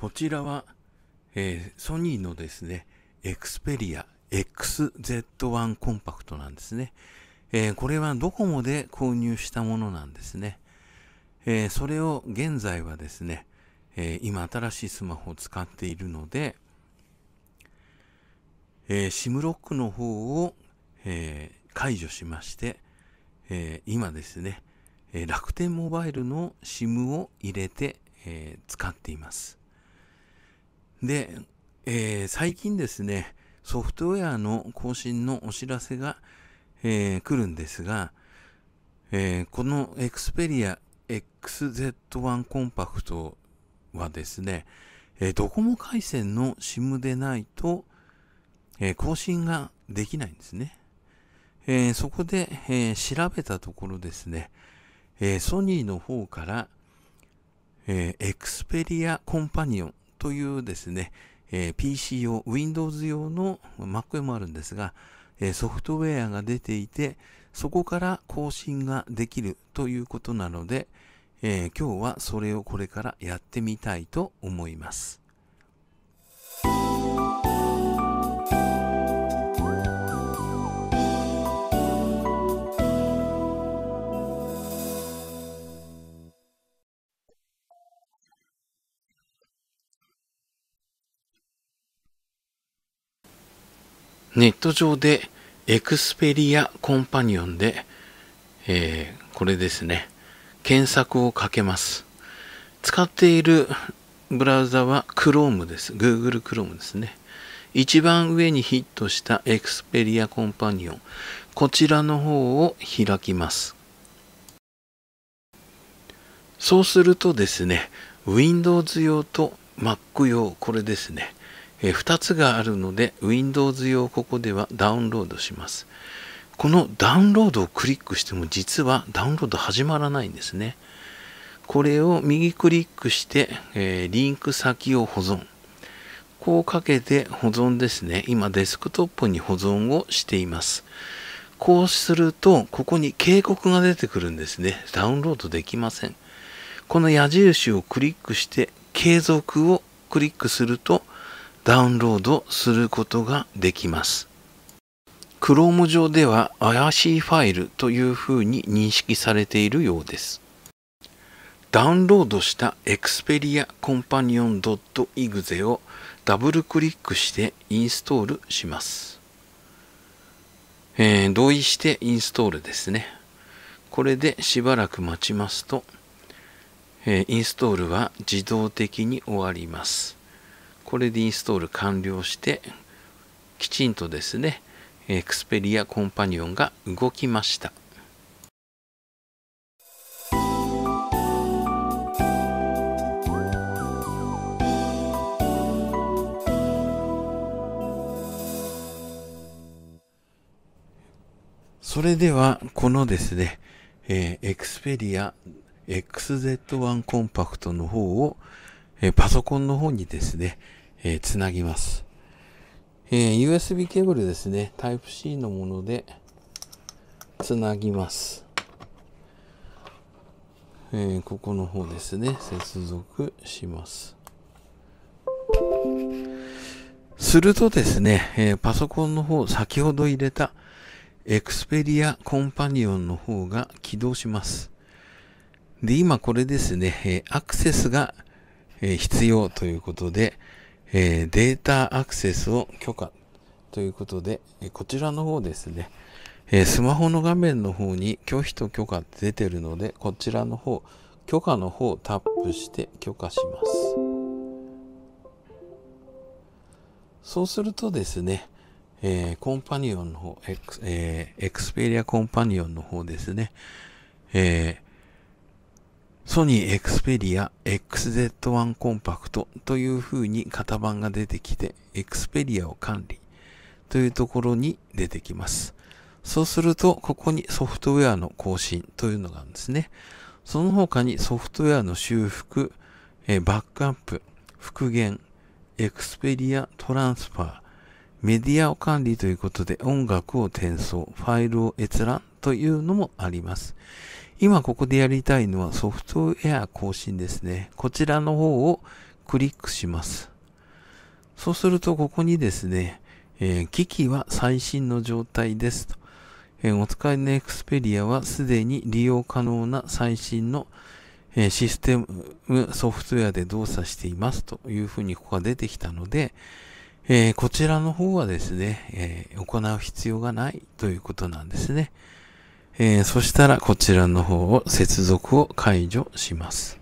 こちらは、えー、ソニーのですね、Xperia XZ1 コンパクトなんですね。えー、これはドコモで購入したものなんですね。えー、それを現在はですね、えー、今新しいスマホを使っているので、えー、SIM ロックの方を、えー、解除しまして、えー、今ですね、えー、楽天モバイルの SIM を入れて、えー、使っています。で、えー、最近ですね、ソフトウェアの更新のお知らせが、えー、来るんですが、えー、この Xperia XZ1 コンパクトはですね、えドコモ回線の SIM でないと、え更新ができないんですね。えそこで、え調べたところですね、えソニーの方から、えー、Xperia コンパニオンというですね、えー、PC 用、Windows 用の Mac 用もあるんですが、えー、ソフトウェアが出ていて、そこから更新ができるということなので、えー、今日はそれをこれからやってみたいと思います。ネット上でエクスペリアコンパニオンで、えー、これですね、検索をかけます。使っているブラウザは Chrome です。Google Chrome ですね。一番上にヒットしたエクスペリアコンパニオン。こちらの方を開きます。そうするとですね、Windows 用と Mac 用、これですね。え2つがあるので Windows 用ここではダウンロードしますこのダウンロードをクリックしても実はダウンロード始まらないんですねこれを右クリックして、えー、リンク先を保存こうかけて保存ですね今デスクトップに保存をしていますこうするとここに警告が出てくるんですねダウンロードできませんこの矢印をクリックして継続をクリックするとダウンロードすることができます。Chrome 上では怪しいファイルというふうに認識されているようです。ダウンロードした Xperia Companion.exe をダブルクリックしてインストールします。えー、同意してインストールですね。これでしばらく待ちますと、えー、インストールは自動的に終わります。これでインストール完了してきちんとですねエクスペリアコンパニオンが動きましたそれでは、このですね、えー、Xperia XZ1 コンパクトの方を、えー、パソコンの方にですね、えー、つなぎます。えー、USB ケーブルですね。Type-C のもので、つなぎます。えー、ここの方ですね。接続します。するとですね、えー、パソコンの方、先ほど入れた Xperia コンパニオンの方が起動します。で、今これですね、えー、アクセスが、えー、必要ということで、えー、データアクセスを許可ということで、えこちらの方ですね、えー、スマホの画面の方に拒否と許可って出てるので、こちらの方、許可の方をタップして許可します。そうするとですね、えー、コンパニオンの方、エクス、えエクスペリアコンパニオンの方ですね、えーソニーエクスペリア XZ1 コンパクトという風に型番が出てきて、エクスペリアを管理というところに出てきます。そうすると、ここにソフトウェアの更新というのがあるんですね。その他にソフトウェアの修復、えバックアップ、復元、エクスペリアトランスファー、メディアを管理ということで音楽を転送、ファイルを閲覧というのもあります。今ここでやりたいのはソフトウェア更新ですね。こちらの方をクリックします。そうするとここにですね、えー、機器は最新の状態ですと。えー、お使いの Xperia はすでに利用可能な最新の、えシステムソフトウェアで動作していますというふうにここが出てきたので、えこちらの方はですね、え行う必要がないということなんですね。えー、そしたらこちらの方を接続を解除します。